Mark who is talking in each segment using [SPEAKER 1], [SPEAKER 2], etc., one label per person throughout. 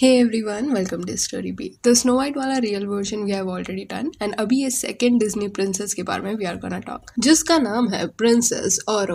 [SPEAKER 1] Hey everyone welcome to story बी तो Snow White वाला real version we have already done and अभी ये सेकेंड डिजनी प्रिंसेस के बारे में वी आर गोना टॉक जिसका नाम है प्रिंसेस और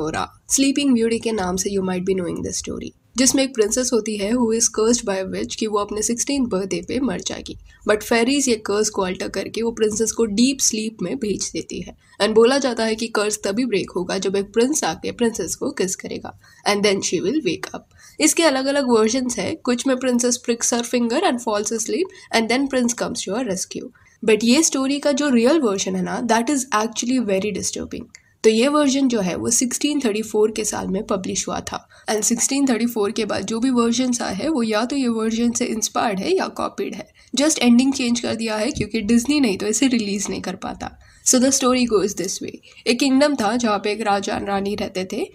[SPEAKER 1] स्लीपिंग ब्यूटी के नाम से you might be knowing this story जिसमें एक प्रिंसेस होती है who is cursed by witch कि वो अपने सिक्सटीन बर्थडे पे मर जाएगी बट फेरीज ये कर्स को अल्टर करके वो प्रिंसेस को डीप स्लीप में भेज देती है एंड बोला जाता है कि कर्ज तभी ब्रेक होगा जब एक प्रिंस आके प्रिंसेस को किस करेगा and then she will wake up इसके अलग अलग वर्जन है कुछ में princess pricks her finger and falls sleep and then prince comes your rescue but ये स्टोरी का जो रियल वर्जन है ना that is actually very disturbing तो ये वर्जन जो है वो 1634 के साल में पब्लिश हुआ था एंड 1634 के बाद जो भी वर्जन आए हैं वो या तो ये वर्जन से इंस्पायर्ड है या कॉपीड है जस्ट एंडिंग चेंज कर दिया है क्योंकि डिज्नी नहीं तो इसे रिलीज़ नहीं कर पाता so the story is this way एक किंगडम था जहाँ पे एक राजा रानी रहते थे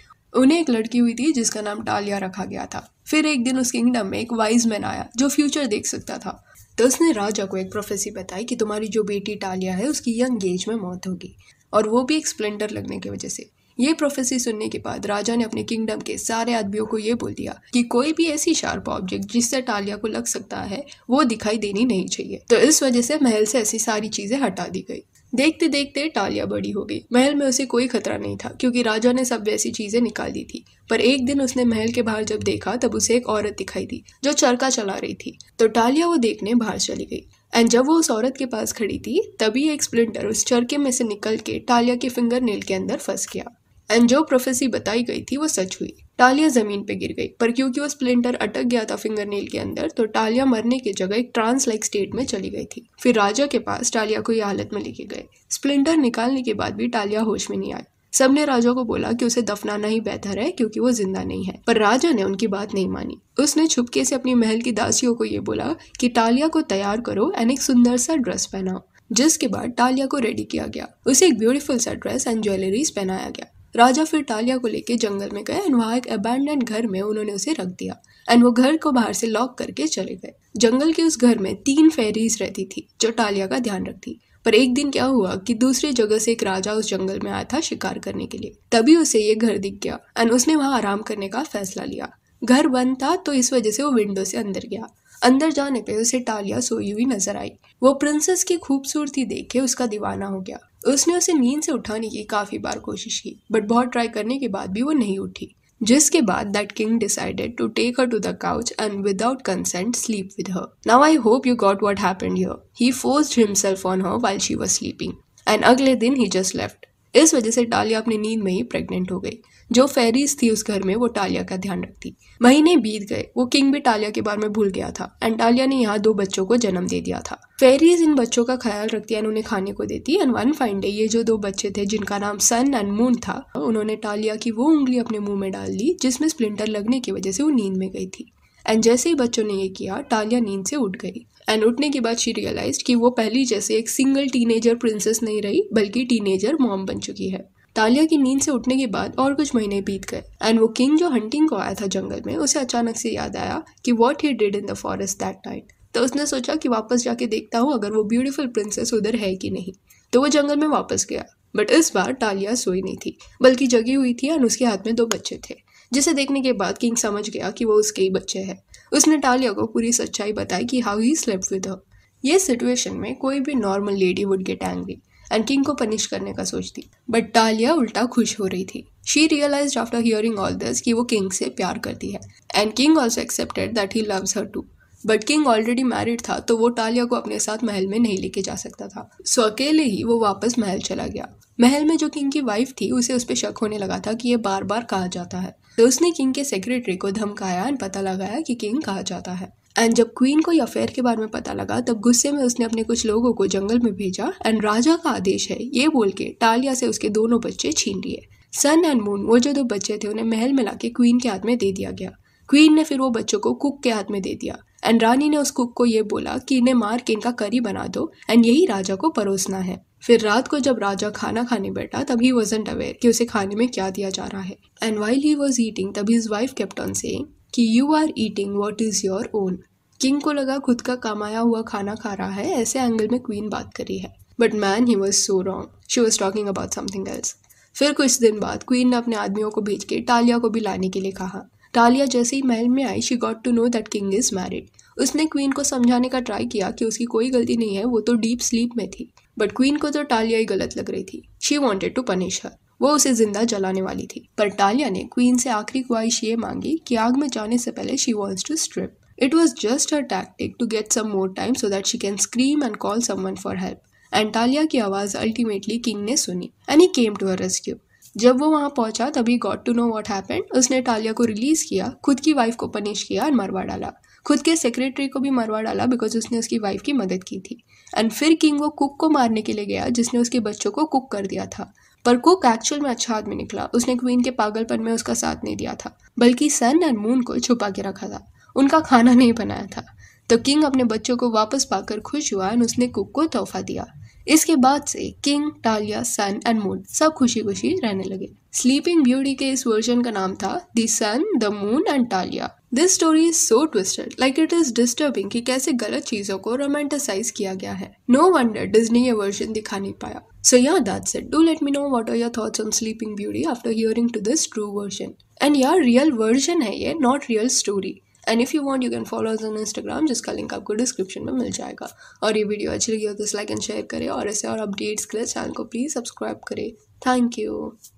[SPEAKER 1] उन्हें एक लड़की हुई थी जिसका नाम टालिया रखा गया था फिर एक दिन उस किंगडम में एक वाइज मैन आया जो फ्यूचर देख सकता था तो उसने राजा को एक प्रोफेसी बताई कि तुम्हारी जो बेटी टालिया है उसकी यंग एज में मौत होगी और वो भी एक स्प्लेंडर लगने की वजह से ये प्रोफेसी सुनने के बाद राजा ने अपने किंगडम के सारे आदमियों को ये बोल दिया कि कोई भी ऐसी शार्प ऑब्जेक्ट जिससे टालिया को लग सकता है वो दिखाई देनी नहीं चाहिए तो इस वजह से महल से ऐसी सारी चीजें हटा दी गई देखते देखते टालिया बड़ी हो गई महल में उसे कोई खतरा नहीं था क्योंकि राजा ने सब वैसी चीजें निकाल दी थी पर एक दिन उसने महल के बाहर जब देखा तब उसे एक औरत दिखाई दी जो चरखा चला रही थी तो टालिया वो देखने बाहर चली गई एंड जब वो उस औरत के पास खड़ी थी तभी एक स्प्लिंटर उस चरके में से निकल के टालिया के फिंगर नेल के अंदर फंस गया एंड जो प्रोफेसी बताई गई थी वो सच हुई टालिया जमीन पे गिर गई पर क्योंकि वो स्प्लिंटर अटक गया था फिंगर नेल के अंदर तो टालिया मरने की जगह एक ट्रांस लाइक स्टेट में चली गई थी फिर राजा के पास टालिया को यह हालत में लेके गए स्प्लिंटर निकालने के बाद भी टालिया होश में नहीं आई सबने राजा को बोला कि उसे दफनाना ही बेहतर है क्योंकि वो जिंदा नहीं है पर राजा ने उनकी बात नहीं मानी उसने छुपके से अपनी महल की दासियों को ये बोला कि टालिया को तैयार करो एंड एक सुंदर सा ड्रेस पहनाओ जिसके बाद टालिया को रेडी किया गया उसे एक ब्यूटीफुल सा ड्रेस एंड ज्वेलरीज पहनाया गया राजा फिर टालिया को लेकर जंगल में गए एंड वहाँ एक अबैंडेंड घर में उन्होंने उसे रख दिया एंड वो घर को बाहर से लॉक करके चले गए जंगल के उस घर में तीन फेरीज रहती थी जो टालिया का ध्यान रखती पर एक दिन क्या हुआ कि दूसरी जगह से एक राजा उस जंगल में आया था शिकार करने के लिए तभी उसे ये घर दिख गया एंड उसने वहाँ आराम करने का फैसला लिया घर बंद था तो इस वजह से वो विंडो से अंदर गया अंदर जाने पे उसे टालिया सोई हुई नजर आई वो प्रिंसेस की खूबसूरती देख के उसका दीवाना हो गया उसने उसे नींद से उठाने की काफी बार कोशिश की बट बहुत ट्राई करने के बाद भी वो नहीं उठी Jiske baad that king decided to take her to the couch and without consent sleep with her. Now I hope you got what happened here. He forced himself on her while she was sleeping and agle din he just left. इस वजह से Talia अपनी नींद में ही pregnant हो गई जो fairies थी उस घर में वो टालिया का ध्यान रखती महीने बीत गए वो किंग भी टालिया के बारे में भूल गया था एंड टालिया ने यहाँ दो बच्चों को जन्म दे दिया था फेरीज इन बच्चों का ख्याल रखती है उन्हें खाने को देती एंड वन फाइन डे ये जो दो बच्चे थे जिनका नाम सन एंड मून था उन्होंने टालिया की वो उंगली अपने मुंह में डाल ली जिसमें स्प्लिंटर लगने की वजह से वो नींद में गई थी एंड जैसे ही बच्चों ने ये किया टालिया नींद से उठ गई एंड उठने के बाद शी रियलाइज कि वो पहली जैसे एक सिंगल टीनेजर प्रिंसेस नहीं रही बल्कि टीनेजर मॉम बन चुकी है तालिया की नींद से उठने के बाद और कुछ महीने बीत गए एंड वो किंग जो हंटिंग को आया था जंगल में उसे अचानक से याद आया कि what he did in the forest that night तो उसने सोचा कि वापस जाके देखता हूँ अगर वो ब्यूटीफुल प्रिंसेस उधर है कि नहीं तो वो जंगल में वापस गया बट इस बार टालिया सोई नहीं थी बल्कि जगी हुई थी एंड उसके हाथ में दो बच्चे थे जिसे देखने के बाद किंग समझ गया कि वो उसके ही बच्चे हैं उसने टालिया को पूरी सच्चाई बताई कि how he slept with her ये सिचुएशन में कोई भी normal lady would get angry and king को पनिश करने का सोचती बट टालिया उल्टा खुश हो रही थी she realise after hearing all this कि वो किंग से प्यार करती है and king also accepted that he loves her too but king already married था तो वो टालिया को अपने साथ महल में नहीं लेके जा सकता था सो अकेले ही वो वापस महल चला गया महल में जो किंग की वाइफ थी उसे उस पर शक होने लगा था कि ये बार बार कहा जाता है तो उसने किंग के सेक्रेटरी को धमकाया एंड पता लगाया कि किंग कहा जाता है एंड जब क्वीन को अफेयर के बारे में पता लगा तब गुस्से में उसने अपने कुछ लोगों को जंगल में भेजा एंड राजा का आदेश है ये बोल के टालिया से उसके दोनों बच्चे छीन लिए सन एंड मून वो जो दो बच्चे थे उन्हें महल में लाके क्वीन के हाथ में दे दिया गया क्वीन ने फिर वो बच्चों को कुक के हाथ में दे दिया एंड रानी ने उस कुक को ये बोला कि इन्हें मार के इनका करी बना दो एंड यही राजा को परोसना है फिर रात को जब राजा खाना खाने बैठा तब ही वॉजेंट अवेयर कि उसे खाने में क्या दिया जा रहा है and while he was eating तभी हिज वाइफ कैप्टन से कि you are eating what is your own king को लगा खुद का कमाया हुआ खाना खा रहा है ऐसे एंगल में क्वीन बात करी है but man he was so wrong she was talking about something else फिर कुछ दिन बाद क्वीन ने अपने आदमियों को भेज के टालिया को भी लाने के लिए कहा डालिया जैसे ही महल में आई she got to know that king is married उसने क्वीन को समझाने का ट्राई किया कि उसकी कोई गलती नहीं है वो तो डीप स्लीप में थी बट क्वीन को तो टालिया ही गलत लग रही थी she wanted to punish her वो उसे जिंदा जलाने वाली थी पर टालिया ने क्वीन से आखिरी ख्वाहिश ये मांगी कि आग में जाने से पहले she wants to strip it was just her tactic to get some more time so that she can scream and call someone for help and Talia की आवाज़ अल्टीमेटली किंग ने सुनी and he came to her rescue जब वो वहाँ पहुँचा तभी got to know what happened उसने टालिया को रिलीज़ किया खुद की वाइफ को पनिश किया और मरवा डाला खुद के सेक्रेटरी को भी मरवा डाला बिकॉज उसने उसकी वाइफ की मदद की थी एंड फिर किंग वो कुक को मारने के लिए गया जिसने उसके बच्चों को कुक कर दिया था पर कुक एक्चुअल में अच्छा आदमी निकला उसने क्वीन के पागलपन में उसका साथ नहीं दिया था बल्कि सन एंड मून को छुपा के रखा था उनका खाना नहीं बनाया था तो किंग अपने बच्चों को वापस पाकर खुश हुआ एंड उसने कुक को तोहफा दिया इसके बाद से king Talia sun and moon सब खुशी खुशी रहने लगे स्लीपिंग ब्यूटी के इस वर्जन का नाम था the sun the moon and Talia this story is so twisted like it is disturbing कि कैसे गलत चीजों को रोमांटिसाइज किया गया है नो वंडर डिज्नी ये वर्जन दिखा नहीं पाया so yeah, that's it. Do let me know what are your thoughts on Sleeping Beauty after hearing to this true version and यार रियल वर्जन है ये, not real story and if you want you can follow us on Instagram जिसका link आपको description में मिल जाएगा और ये वीडियो अच्छी लगी हो तो लाइक एंड शेयर करें और ऐसे और अपडेट्स के लिए चैनल को प्लीज़ सब्सक्राइब करें थैंक यू